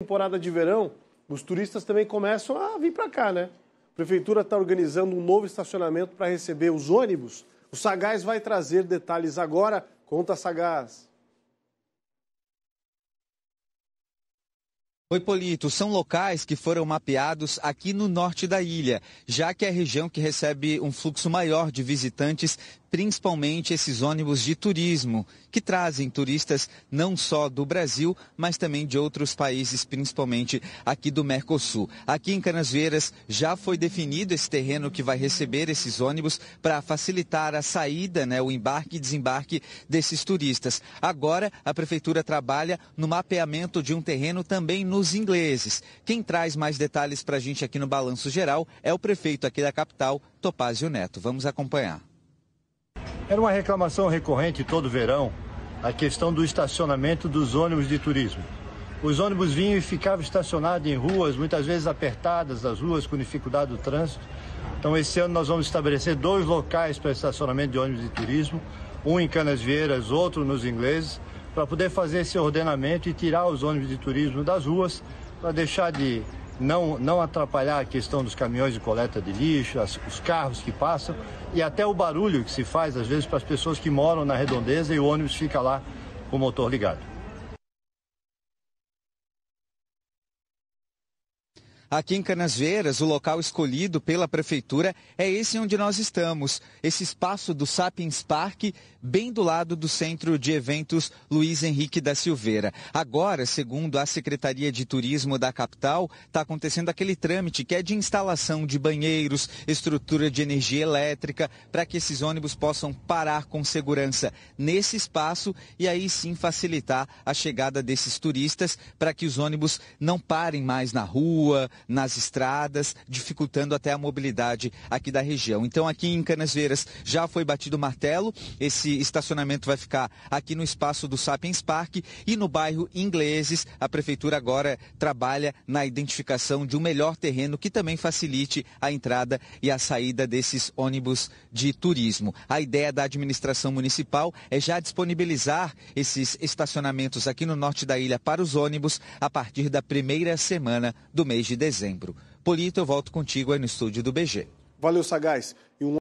temporada de verão, os turistas também começam a vir para cá, né? A prefeitura está organizando um novo estacionamento para receber os ônibus. O Sagaz vai trazer detalhes agora. Conta, Sagaz. Oi, Polito. São locais que foram mapeados aqui no norte da ilha, já que é a região que recebe um fluxo maior de visitantes, principalmente esses ônibus de turismo, que trazem turistas não só do Brasil, mas também de outros países, principalmente aqui do Mercosul. Aqui em Canasvieiras já foi definido esse terreno que vai receber esses ônibus para facilitar a saída, né, o embarque e desembarque desses turistas. Agora, a prefeitura trabalha no mapeamento de um terreno também no nos ingleses. Quem traz mais detalhes para a gente aqui no Balanço Geral é o prefeito aqui da capital, Topázio Neto. Vamos acompanhar. Era uma reclamação recorrente todo verão a questão do estacionamento dos ônibus de turismo. Os ônibus vinham e ficavam estacionados em ruas, muitas vezes apertadas, as ruas com dificuldade do trânsito. Então, esse ano nós vamos estabelecer dois locais para estacionamento de ônibus de turismo, um em Canas Vieiras, outro nos ingleses para poder fazer esse ordenamento e tirar os ônibus de turismo das ruas, para deixar de não, não atrapalhar a questão dos caminhões de coleta de lixo, as, os carros que passam e até o barulho que se faz, às vezes, para as pessoas que moram na redondeza e o ônibus fica lá com o motor ligado. Aqui em Canasvieiras, o local escolhido pela prefeitura é esse onde nós estamos, esse espaço do Sapiens Park, bem do lado do Centro de Eventos Luiz Henrique da Silveira. Agora, segundo a Secretaria de Turismo da capital, está acontecendo aquele trâmite que é de instalação de banheiros, estrutura de energia elétrica, para que esses ônibus possam parar com segurança nesse espaço e aí sim facilitar a chegada desses turistas para que os ônibus não parem mais na rua, nas estradas, dificultando até a mobilidade aqui da região. Então, aqui em Canasveiras já foi batido o martelo, esse estacionamento vai ficar aqui no espaço do Sapiens Park e no bairro Ingleses, a prefeitura agora trabalha na identificação de um melhor terreno que também facilite a entrada e a saída desses ônibus de turismo. A ideia da administração municipal é já disponibilizar esses estacionamentos aqui no norte da ilha para os ônibus a partir da primeira semana do mês de dezembro dezembro. Polito, eu volto contigo aí no estúdio do BG. Valeu, Sagaz. E um